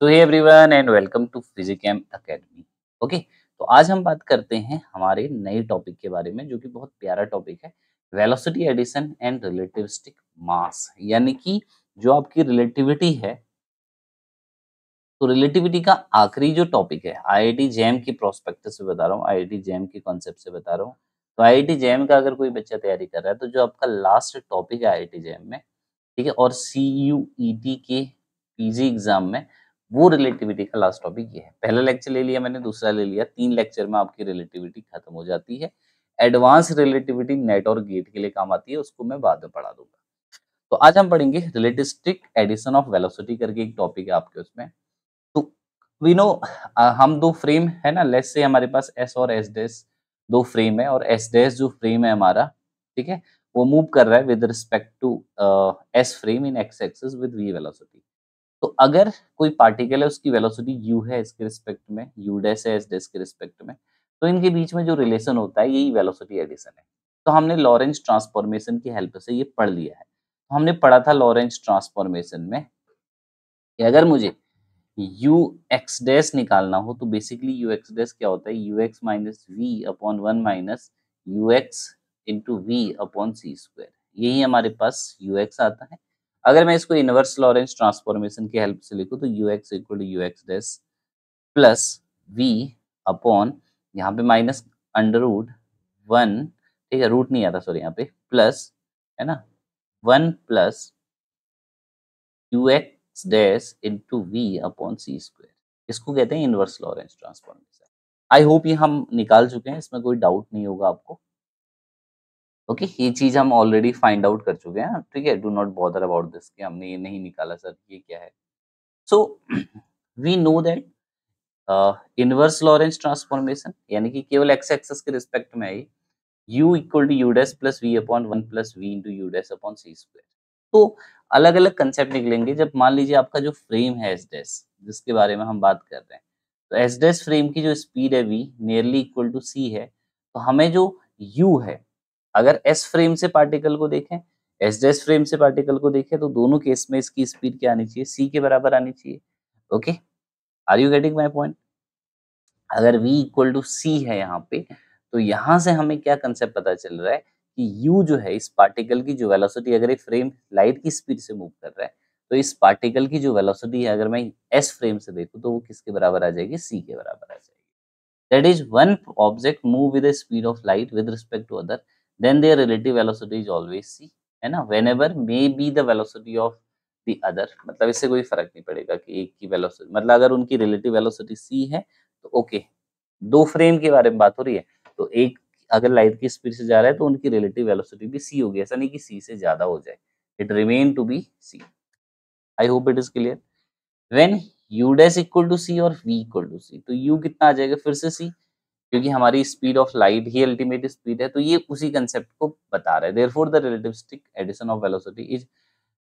तो hey everyone and welcome to Physicam academy okay तो आज हम बात करते हैं हमारे नए टॉपिक के बारे में जो कि बहुत प्यारा टॉपिक है velocity addition and relativistic mass यानी कि जो आपकी रिलेटिविटी है तो रिलेटिविटी का आखिरी जो टॉपिक है आईआईटी जैम की प्रोस्पेक्ट से बता रहा हूँ आईआईटी जैम की कॉन्सेप्ट से बता रहा हूँ तो आईआईटी जैम का अगर कोई बच्चा तैयारी कर रहा है तो जो आपका लास्ट टॉपिक है आई जैम में ठीक है और सी e के पीजी एग्जाम में वो रिलेटिविटी का लास्ट टॉपिक ये है पहला लेक्चर ले लिया मैंने दूसरा ले लिया तीन लेक्चर में आपकी रिलेटिविटी खत्म हो जाती है एडवांस रिलेटिविटी नेट और गेट के लिए काम आती है उसको मैं बाद में पढ़ा दूंगा तो आज हम पढ़ेंगे रिलेटिस्टिक एडिशन ऑफ वेलोसिटी करके एक टॉपिक है आपके उसमें तो वी नो हम दो फ्रेम है ना लेस से हमारे पास एस और एस डैश दो फ्रेम है और एस डैश जो फ्रेम है हमारा ठीक है वो मूव कर रहा है with respect to S frame in X axis with V velocity तो अगर कोई पार्टिकल है उसकी वेलोसिटी यू है इसके रिस्पेक्ट में यू डेस है एस के रिस्पेक्ट में तो इनके बीच में जो रिलेशन होता है यही वेलोसिटी एडिशन है तो हमने लॉरेंज ट्रांसफॉर्मेशन की हेल्प से ये पढ़ लिया है तो हमने पढ़ा था लॉरेंज ट्रांसफॉर्मेशन में कि अगर मुझे यू एक्स डेस निकालना हो तो बेसिकली यू एक्स डेस क्या होता है U X minus V upon one minus U X into V upon सी स्क्वायर यही हमारे पास यू एक्स आता है अगर मैं इसको इनवर्स लॉरेंस ट्रांसफॉर्मेशन की हेल्प से लिखू तो U X equal to U X dash plus V upon यहाँ पे माइनस अंडर रूट वन ठीक है रूट नहीं आता सॉरी यहाँ पे प्लस है ना one plus U X dash into V upon सी स्क्वायर इसको कहते हैं inverse Lorentz transformation I hope ये हम निकाल चुके हैं इसमें कोई डाउट नहीं होगा आपको ओके ये चीज हम ऑलरेडी फाइंड आउट कर चुके हैं ठीक है do not bother about this कि हमने ये नहीं निकाला सर ये क्या है so we know that inverse Lorentz transformation यानी कि केवल एक्स एक्सेस के रिस्पेक्ट में I u equal to U dash plus V upon one plus V into U dash upon C square तो अलग अलग कंसेप्ट निकलेंगे जब मान लीजिए आपका जो फ्रेम है एस डैश जिसके बारे में हम बात कर रहे हैं तो एस डैश फ्रेम की जो स्पीड है V nearly equal to C है तो हमें जो u है अगर एस फ्रेम से पार्टिकल को देखें एस डेस फ्रेम से पार्टिकल को देखें तो दोनों केस में इसकी स्पीड क्या आनी चाहिए सी के बराबर आनी चाहिए okay are you getting my point अगर वी इक्वल टू सी है यहाँ पे तो यहां से हमें क्या कंसेप्ट पता चल रहा है कि u जो है इस पार्टिकल की जो वेलोसिटी अगर ये फ्रेम लाइट की स्पीड से मूव कर रहा है तो इस पार्टिकल की जो वेलोसिटी है अगर मैं s फ्रेम से देखूं तो वो किसके बराबर आ जाएगी c के बराबर आ जाएगी that is one object move with speed of light with respect to other then their relative velocity is always c है ना whenever may be the of the other मतलब इससे कोई फर्क नहीं पड़ेगा कि एक की वेलोसिटी मतलब अगर उनकी रिलेटिव वेलोसिटी सी है तो ओके दो फ्रेम के बारे में बात हो रही है तो एक अगर लाइट की स्पीड से जा रहा है तो उनकी रिलेटिव वेलोसिटी भी सी होगी ऐसा नहीं कि सी से ज्यादा हो जाए it remain to be C I hope it is clear when U dash equal to C और वी इक्वल टू सी तो यू कितना आ जाएगा फिर से सी क्योंकि हमारी स्पीड ऑफ लाइट ही अल्टीमेट स्पीड है तो ये उसी कंसेप्ट को बता रहे है therefore the relativistic addition of velocity is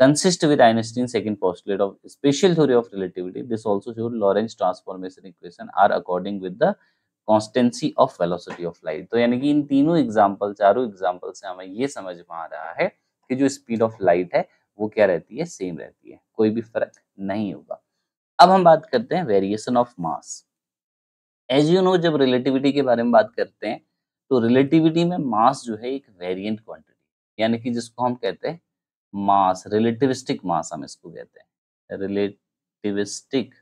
consist with Einstein second postulate of special theory of relativity this also shows Lorentz transformation equation are according with the constancy of velocity of light तो यानी कि इन तीनों example चारों example से हमें ये समझ में आ रहा है कि जो स्पीड ऑफ लाइट है वो क्या रहती है सेम रहती है कोई भी फर्क नहीं होगा अब हम बात करते हैं variation of mass as you know जब रिलेटिविटी के बारे में बात करते हैं तो रिलेटिविटी में मास जो है एक वेरिएंट क्वांटिटी यानी कि जिसको हम कहते हैं मास रिलेटिविस्टिक मास हम इसको कहते हैं रिलेटिविस्टिक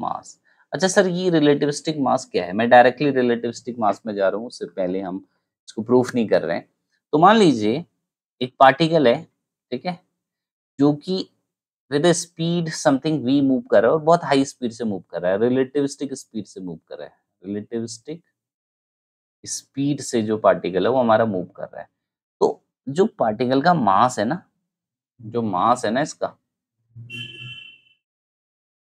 मास अच्छा सर ये रिलेटिविस्टिक मास क्या है मैं डायरेक्टली रिलेटिविस्टिक मास में जा रहा हूँ उससे पहले हम इसको प्रूफ नहीं कर रहे हैं तो मान लीजिए एक पार्टिकल है ठीक है जो कि with a speed something V move कर रहा है और बहुत हाई स्पीड से मूव कर रहा है रिलेटिविस्टिक स्पीड से मूव कर रहा है रिलेटिविस्टिक स्पीड से जो पार्टिकल है वो हमारा मूव कर रहा है तो जो पार्टिकल का मास है ना जो मास है ना इसका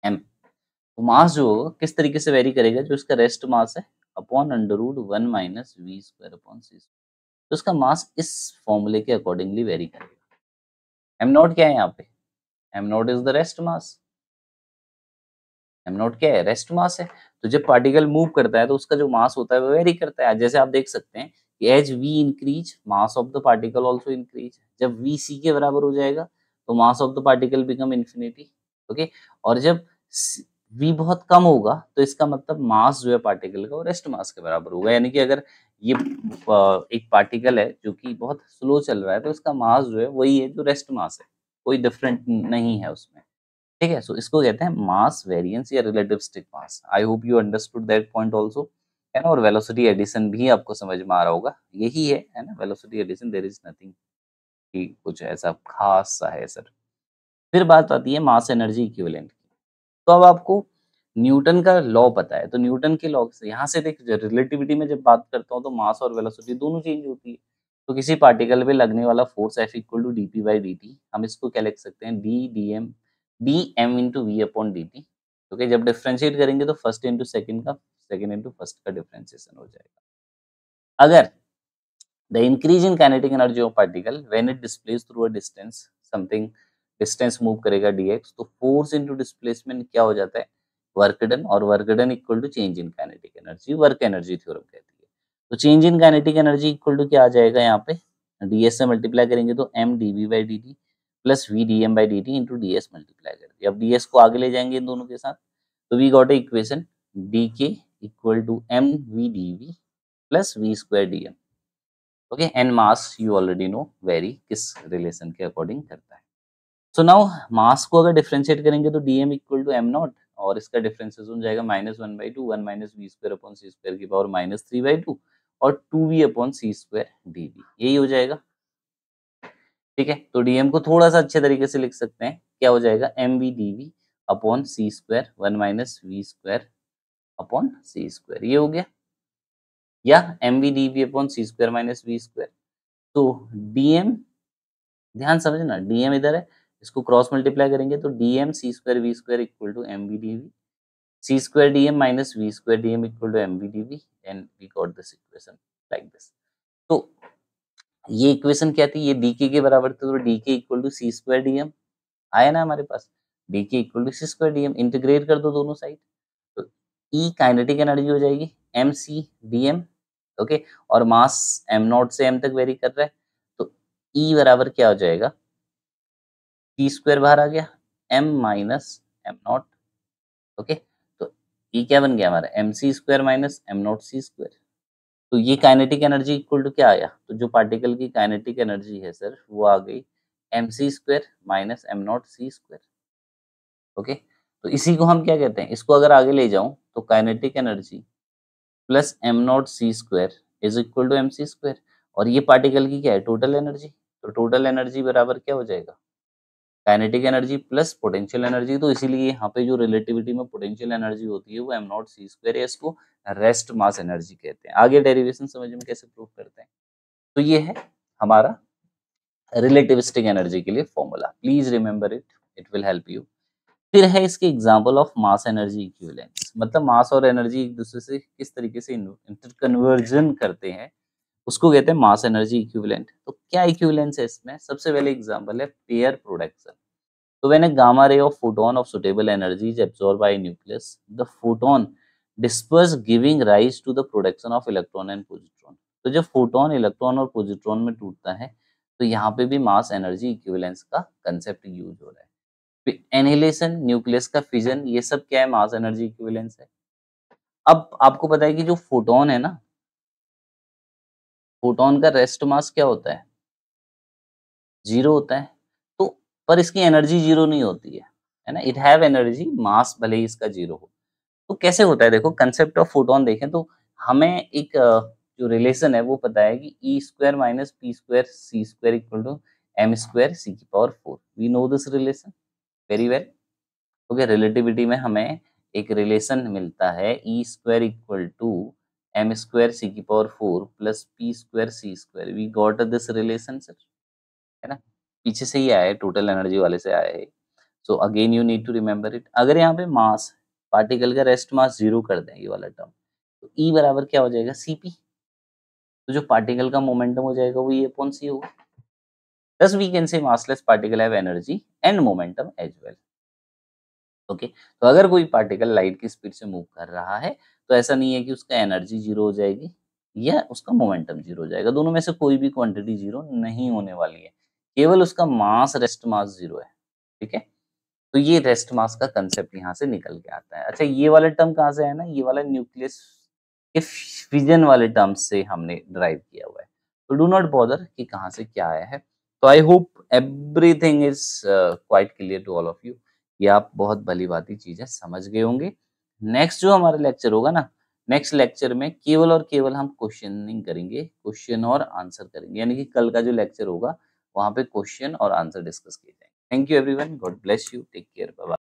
एम तो मास जो किस तरीके से वेरी करेगा जो इसका रेस्ट मास है upon under root one minus we square upon C square तो उसका मास इस फॉर्मूले के अकॉर्डिंगली वेरी करेगा एम नॉट क्या है यहाँ पे M not is the rest mass M not क्या है रेस्ट मास है तो जब पार्टिकल मूव करता है तो उसका जो मास होता है वो वेरी करता है जैसे आप देख सकते हैं कि as V increase mass of the particle also increase जब वी सी के बराबर हो जाएगा तो mass of the particle become infinity okay और जब वी बहुत कम होगा तो इसका मतलब मास जो है पार्टिकल का वो रेस्ट मास के बराबर होगा यानी कि अगर ये एक पार्टिकल है जो कि बहुत स्लो चल रहा है तो इसका मास जो है वही है जो रेस्ट मास है कोई डिफरेंट नहीं है उसमें ठीक है सो इसको कहते हैं मास वेरियंस या relative stick mass I hope you understood that point also है ना और वेलोसिटी एडिशन भी आपको समझ में आ रहा होगा यही है है ना velocity addition there is nothing कि कुछ ऐसा खास सा है सर फिर बात आती है मास एनर्जी इक्विवेलेंट की तो अब आपको न्यूटन का लॉ पता है तो न्यूटन के लॉ से यहाँ से देख रिलेटिविटी में जब बात करता हूँ तो मास और वेलोसिटी दोनों चेंज होती है तो किसी पार्टिकल पे लगने वाला force F equal to D P by D T हम इसको क्या लिख सकते हैं D D M D M into V upon D T okay जब डिफ्रेंशिएट करेंगे तो फर्स्ट इंटू सेकेंड का सेकेंड इंटू फर्स्ट का डिफ्रेंशिएशन हो जाएगा अगर the increase in kinetic energy of particle when it displace through a distance something distance move करेगा D X तो फोर्स इंटू डिस्प्लेसमेंट क्या हो जाता है वर्क डन और work done equal to change in kinetic energy work energy theorem कहती है तो change in kinetic energy equal to क्या आ जाएगा यहाँ पे डीएस से मल्टीप्लाई करेंगे तो m d v by D t plus v d m by D t into d s multiply कर दिया अब डी एस को आगे ले जाएंगे इन दोनों के साथ तो we got a equation d k equal to m v d v plus v square d m okay an mass you already know vary किस रिलेशन के अकॉर्डिंग करता है सो नाउ मास को अगर डिफ्रेंशिएट करेंगे तो d m equal to m naught और इसका डिफरेंसेस हो जाएगा minus one by two one minus we square upon C square की power minus three by two और टू वी अपॉन सी स्क्वायर डी वी यही हो जाएगा ठीक है तो डीएम को थोड़ा सा अच्छे तरीके से लिख सकते हैं क्या हो जाएगा m v d v upon C square one minus we square upon C square ये हो गया या m v d v upon C square minus we square तो डीएम ध्यान समझना डीएम इधर है इसको क्रॉस मल्टीप्लाई करेंगे तो d m c square v square equal to m v d v c square dm minus v square dm equal to mv dv and we got this equation like this. तो ये equation क्या थी ये dk के बराबर थी तो dk equal to c square d m आया ना हमारे पास dk equal to c square d m integrate कर दो दोनों साइड तो E काइनेटिक एनर्जी हो जाएगी एम सी डी ओके और मास एम नॉट से एम तक वेरी कर रहा है तो ई e बराबर क्या हो जाएगा स्क्वायर बाहर आ गया m minus m naught okay ये क्या बन गया हमारा m c square minus m naught c square तो ये काइनेटिक एनर्जी इक्वल टू क्या आया तो जो पार्टिकल की काइनेटिक एनर्जी है सर वो आ गई m c square minus m naught c square okay तो इसी को हम क्या कहते हैं इसको अगर आगे ले जाऊं तो kinetic energy plus m naught c square is equal to m c square और ये पार्टिकल की क्या है टोटल एनर्जी तो टोटल एनर्जी बराबर क्या हो जाएगा kinetic energy plus potential energy तो इसीलिए यहाँ पे जो रिलेटिविटी में पोटेंशियल एनर्जी होती है वो एम नॉट सी स्क्वायर है इसको रेस्ट मास एनर्जी कहते हैं आगे डेरिवेशन समझ में कैसे प्रूव करते हैं तो ये है हमारा रिलेटिविस्टिक एनर्जी के लिए formula please remember it it will help you फिर है इसके example of mass energy equivalence मतलब मास और एनर्जी एक दूसरे से किस तरीके से इंटरकन्वर्जन करते हैं उसको कहते हैं मास एनर्जी इक्विवेलेंट तो क्या इक्विवेलेंस है इसमें सबसे पहले एग्जांपल है पेयर प्रोडक्शन तो when gamma ray of photon of suitable energy is absorb by nucleus the photon disperse giving rise to the production of electron and positron तो जब फोटोन इलेक्ट्रॉन और पॉजिट्रॉन में टूटता है तो यहाँ पे भी मास एनर्जी इक्विवेलेंस का कंसेप्ट यूज हो रहा है एनहिलेशन न्यूक्लियस का फिजन ये सब क्या है मास एनर्जी इक्विवेलेंस है अब आपको पता है कि जो फोटोन है ना फोटोन का रेस्ट मास क्या होता है जीरो होता है तो पर इसकी एनर्जी जीरो नहीं होती है है ना इट हैव एनर्जी मास भले ही इसका जीरो हो तो कैसे होता है देखो कंसेप्ट ऑफ फोटोन देखें तो हमें एक जो रिलेशन है वो पता है कि E square minus p square c square equal to m square c की power four we know this relation very well okay relativity में हमें एक रिलेशन मिलता है E square equal to m square c की power four plus p square c square we got this relation sir है ना पीछे से ही आया है टोटल एनर्जी वाले से आया है so again you need to remember it अगर यहाँ पे मास पार्टिकल का रेस्ट मास जीरो कर दें ये वाला टर्म तो ई e बराबर क्या हो जाएगा सी पी तो जो पार्टिकल का मोमेंटम हो जाएगा वो ये कौन सी होगा thus we can say massless particle have energy and momentum as well okay तो अगर कोई पार्टिकल लाइट की स्पीड से मूव कर रहा है तो ऐसा नहीं है कि उसका एनर्जी जीरो हो जाएगी या उसका मोमेंटम जीरो हो जाएगा दोनों में से कोई भी क्वांटिटी जीरो नहीं होने वाली है केवल उसका मास रेस्ट मास जीरो है ठीक है तो ये रेस्ट मास का कंसेप्ट यहाँ से निकल के आता है अच्छा ये वाला टर्म कहाँ से है ना ये वाला न्यूक्लियस के फिजन वाले टर्म से हमने ड्राइव किया हुआ है तो डू नॉट बॉदर कि कहाँ से क्या आया है तो I hope everything is quite clear to all of you ये आप बहुत भली भाती चीजें समझ गए होंगे नेक्स्ट जो हमारा लेक्चर होगा ना नेक्स्ट लेक्चर में केवल और केवल हम क्वेश्चनिंग करेंगे क्वेश्चन और आंसर करेंगे यानी कि कल का जो लेक्चर होगा वहाँ पे क्वेश्चन और आंसर डिस्कस किए जाएंगे thank you everyone God bless you take care bye